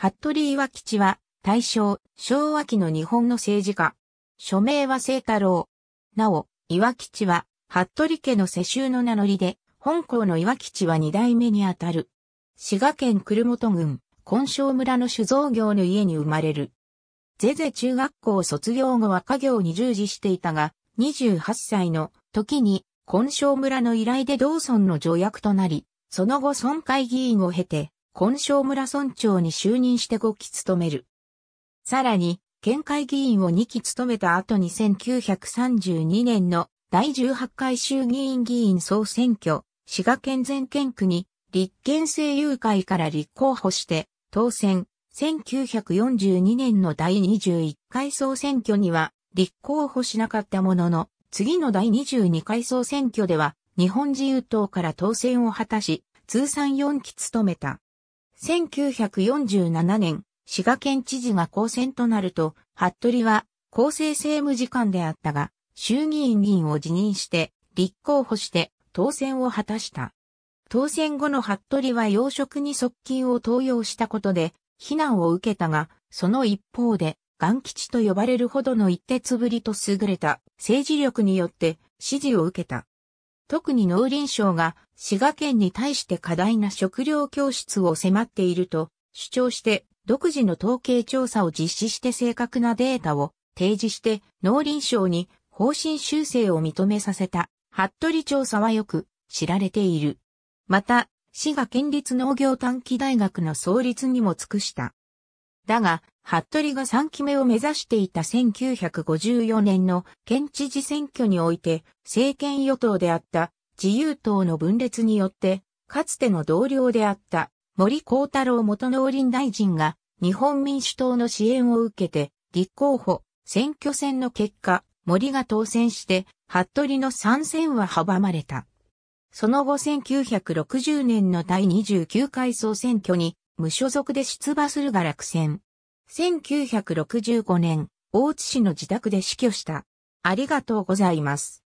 服部岩吉は、大正、昭和期の日本の政治家。署名は清太郎。なお、岩吉は、服部家の世襲の名乗りで、本校の岩吉は二代目にあたる。滋賀県久留本郡、根性村の酒造業の家に生まれる。ゼゼ中学校卒業後は家業に従事していたが、28歳の時に、根性村の依頼で道村の助役となり、その後村会議員を経て、根性村村長に就任して5期務める。さらに、県会議員を2期務めた後に1932年の第18回衆議院議員総選挙、滋賀県全県区に立憲政友会から立候補して、当選、1942年の第21回総選挙には立候補しなかったものの、次の第22回総選挙では日本自由党から当選を果たし、通算4期務めた。1947年、滋賀県知事が公選となると、服部は厚生政務次官であったが、衆議院議員を辞任して、立候補して当選を果たした。当選後の服部は要職に側近を登用したことで、非難を受けたが、その一方で、元吉と呼ばれるほどの一徹ぶりと優れた政治力によって支持を受けた。特に農林省が滋賀県に対して過大な食料供出を迫っていると主張して独自の統計調査を実施して正確なデータを提示して農林省に方針修正を認めさせた服部調査はよく知られている。また、滋賀県立農業短期大学の創立にも尽くした。だが、服部が3期目を目指していた1954年の県知事選挙において、政権与党であった自由党の分裂によって、かつての同僚であった森幸太郎元農林大臣が日本民主党の支援を受けて立候補、選挙戦の結果、森が当選して、服部の参戦は阻まれた。その後1960年の第29回総選挙に無所属で出馬するが落選。1965年、大津市の自宅で死去した。ありがとうございます。